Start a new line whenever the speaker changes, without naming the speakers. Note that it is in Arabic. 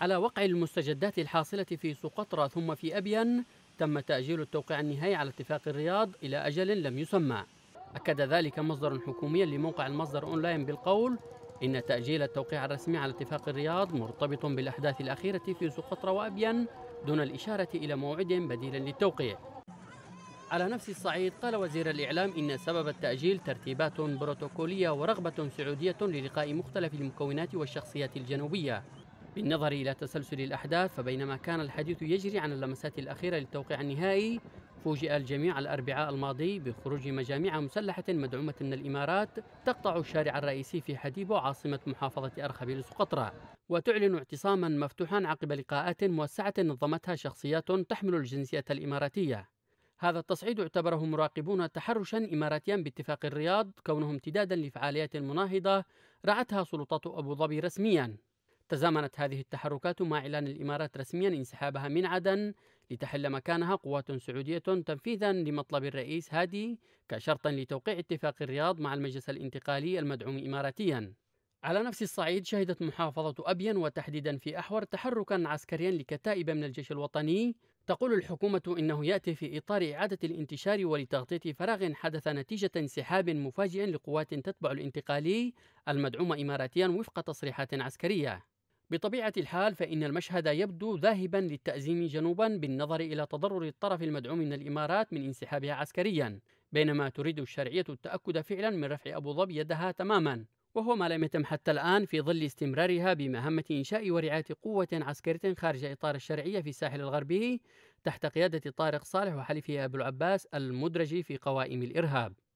على وقع المستجدات الحاصلة في سقطرى ثم في أبين تم تأجيل التوقيع النهائي على اتفاق الرياض إلى أجل لم يسمى أكد ذلك مصدر حكومي لموقع المصدر أونلاين بالقول إن تأجيل التوقيع الرسمي على اتفاق الرياض مرتبط بالأحداث الأخيرة في سقطرى وأبين دون الإشارة إلى موعد بديل للتوقيع على نفس الصعيد قال وزير الإعلام إن سبب التأجيل ترتيبات بروتوكولية ورغبة سعودية للقاء مختلف المكونات والشخصيات الجنوبية بالنظر إلى تسلسل الأحداث فبينما كان الحديث يجري عن اللمسات الأخيرة للتوقيع النهائي فوجئ الجميع الأربعاء الماضي بخروج مجاميع مسلحة مدعومة من الإمارات تقطع الشارع الرئيسي في حديبو عاصمة محافظة أرخبيل سقطرى وتعلن اعتصاما مفتوحا عقب لقاءات موسعة نظمتها شخصيات تحمل الجنسية الإماراتية هذا التصعيد اعتبره مراقبون تحرشا إماراتيا باتفاق الرياض كونه امتدادا لفعاليات مناهضة رعتها سلطات أبو ظبي رسميا تزامنت هذه التحركات مع إعلان الإمارات رسميا انسحابها من عدن لتحل مكانها قوات سعودية تنفيذا لمطلب الرئيس هادي كشرط لتوقيع اتفاق الرياض مع المجلس الانتقالي المدعوم إماراتيا على نفس الصعيد شهدت محافظة أبين وتحديدا في أحور تحركا عسكريا لكتائب من الجيش الوطني تقول الحكومة إنه يأتي في إطار إعادة الانتشار ولتغطية فراغ حدث نتيجة انسحاب مفاجئ لقوات تتبع الانتقالي المدعومة إماراتيا وفق تصريحات عسكرية بطبيعة الحال فإن المشهد يبدو ذاهبا للتأزيم جنوبا بالنظر إلى تضرر الطرف المدعوم من الإمارات من انسحابها عسكريا بينما تريد الشرعية التأكد فعلا من رفع أبو ظبي يدها تماما وهو ما لم يتم حتى الآن في ظل استمرارها بمهمة إنشاء ورعاية قوة عسكرية خارج إطار الشرعية في الساحل الغربي تحت قيادة طارق صالح وحليفه أبو العباس المدرج في قوائم الإرهاب